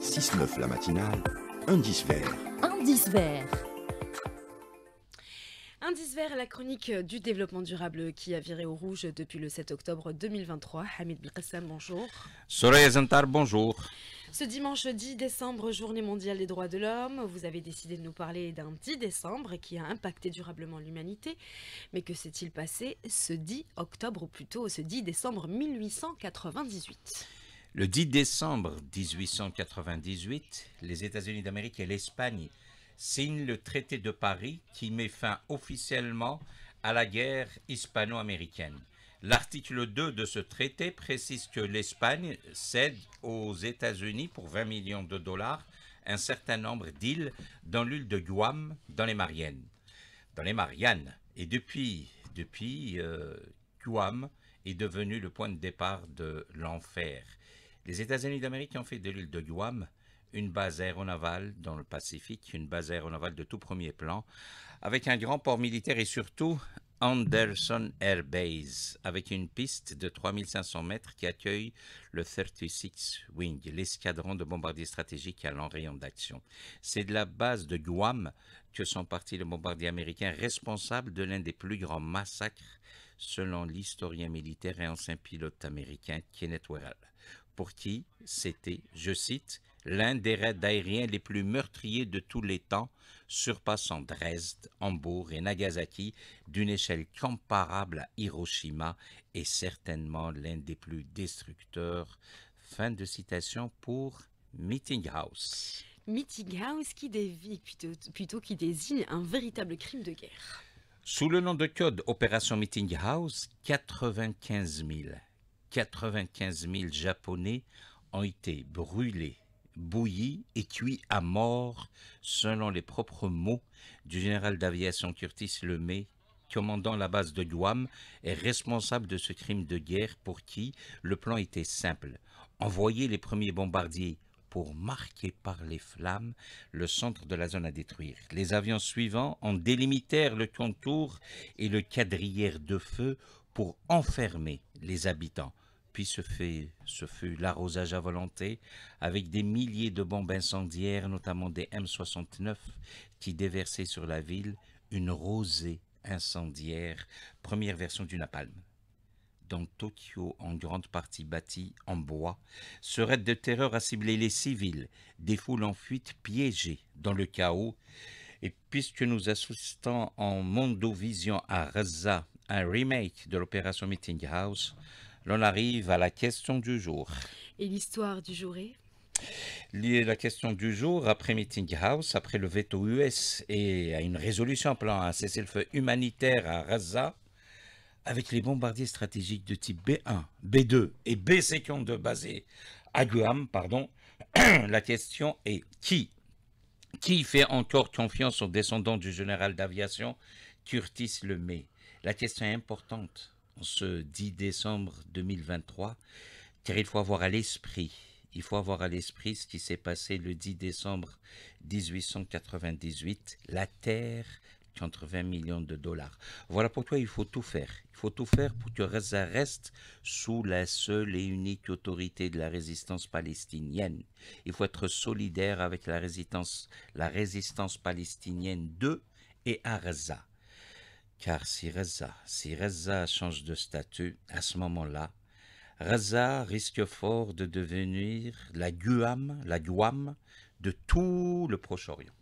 6-9 la matinale, indice vert. Indice vert. Indice vert, la chronique du développement durable qui a viré au rouge depuis le 7 octobre 2023. Hamid Bilkassam, ben bonjour. Soraya bonjour. Ce dimanche 10 décembre, journée mondiale des droits de l'homme, vous avez décidé de nous parler d'un 10 décembre qui a impacté durablement l'humanité. Mais que s'est-il passé ce 10 octobre, ou plutôt ce 10 décembre 1898 le 10 décembre 1898, les États-Unis d'Amérique et l'Espagne signent le traité de Paris qui met fin officiellement à la guerre hispano-américaine. L'article 2 de ce traité précise que l'Espagne cède aux États-Unis pour 20 millions de dollars un certain nombre d'îles dans l'île de Guam, dans les Mariannes. Dans les Et depuis, depuis euh, Guam est devenu le point de départ de l'enfer. Les États-Unis d'Amérique ont fait de l'île de Guam une base aéronavale dans le Pacifique, une base aéronavale de tout premier plan, avec un grand port militaire et surtout Anderson Air Base, avec une piste de 3500 mètres qui accueille le 36 Wing, l'escadron de bombardiers stratégiques à rayon d'action. C'est de la base de Guam que sont partis les bombardiers américains responsables de l'un des plus grands massacres selon l'historien militaire et ancien pilote américain Kenneth Werrell pour qui c'était, je cite, l'un des raids aériens les plus meurtriers de tous les temps, surpassant Dresde, Hambourg et Nagasaki d'une échelle comparable à Hiroshima et certainement l'un des plus destructeurs. Fin de citation pour Meeting House. Meeting House qui dévie, plutôt, qui désigne un véritable crime de guerre. Sous le nom de code Opération Meeting House, 95 000 95 000 Japonais ont été brûlés, bouillis et cuits à mort, selon les propres mots du général d'aviation Curtis Lemay, commandant la base de Guam et responsable de ce crime de guerre pour qui le plan était simple. Envoyer les premiers bombardiers pour marquer par les flammes le centre de la zone à détruire. Les avions suivants en délimitèrent le contour et le quadrillèrent de feu pour enfermer les habitants. Puis ce fut, l'arrosage à volonté avec des milliers de bombes incendiaires, notamment des M69, qui déversaient sur la ville une rosée incendiaire, première version du napalm. Dans Tokyo, en grande partie bâtie en bois, ce raid de terreur a ciblé les civils, des foules en fuite piégées dans le chaos. Et puisque nous assistons en mondovision à Raza, un remake de l'opération Meeting House, l'on arrive à la question du jour. Et l'histoire du jour est la question du jour, après Meeting House, après le veto US et à une résolution plan un cessez-le-feu humanitaire à Raza avec les bombardiers stratégiques de type B1, B2 et B52 basés à Guam, pardon, la question est qui Qui fait encore confiance aux descendants du général d'aviation Curtis LeMay la question est importante. En ce 10 décembre 2023, car il faut avoir à l'esprit, il faut avoir à l'esprit ce qui s'est passé le 10 décembre 1898, la Terre 80 millions de dollars. Voilà pourquoi il faut tout faire. Il faut tout faire pour que Raza reste sous la seule et unique autorité de la résistance palestinienne. Il faut être solidaire avec la résistance, la résistance palestinienne de et à car si Reza, si Reza change de statut, à ce moment-là, Reza risque fort de devenir la Guam, la Guam de tout le Proche-Orient.